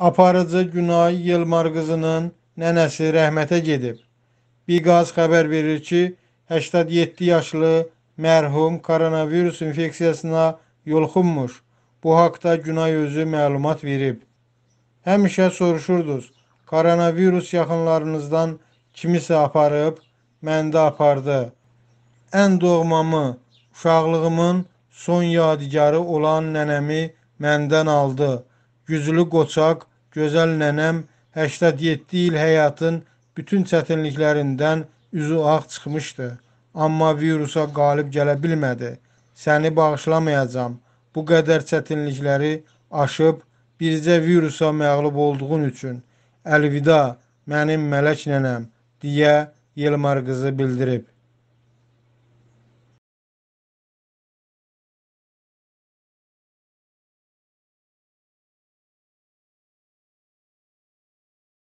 aparıcı Günay Yılmarqızının nənəsi rəhmətə gedib. Biqaz xəbər verir ki, 87 yaşlı mərhum koronavirus infeksiyasına yolxunmuş. Bu haqda Günay özü məlumat verib. Həmişə soruşurdunuz, koronavirus yaxınlarınızdan kimisə aparıb, məndə apardı. Ən doğmamı, uşaqlığımın son yadigarı olan nənəmi məndən aldı. Güclü qoçaq gözəl nənəm 87 il həyatın bütün çətinliklərindən üzü ağ çıxmışdı. Amma virusa qalib gələ bilmədi. Səni bağışlamayacam. Bu qədər çətinlikləri aşıb bircə virusa məğlub olduğun üçün əlvida mənim mələk nənəm deyə Yelmar qızı bildirib.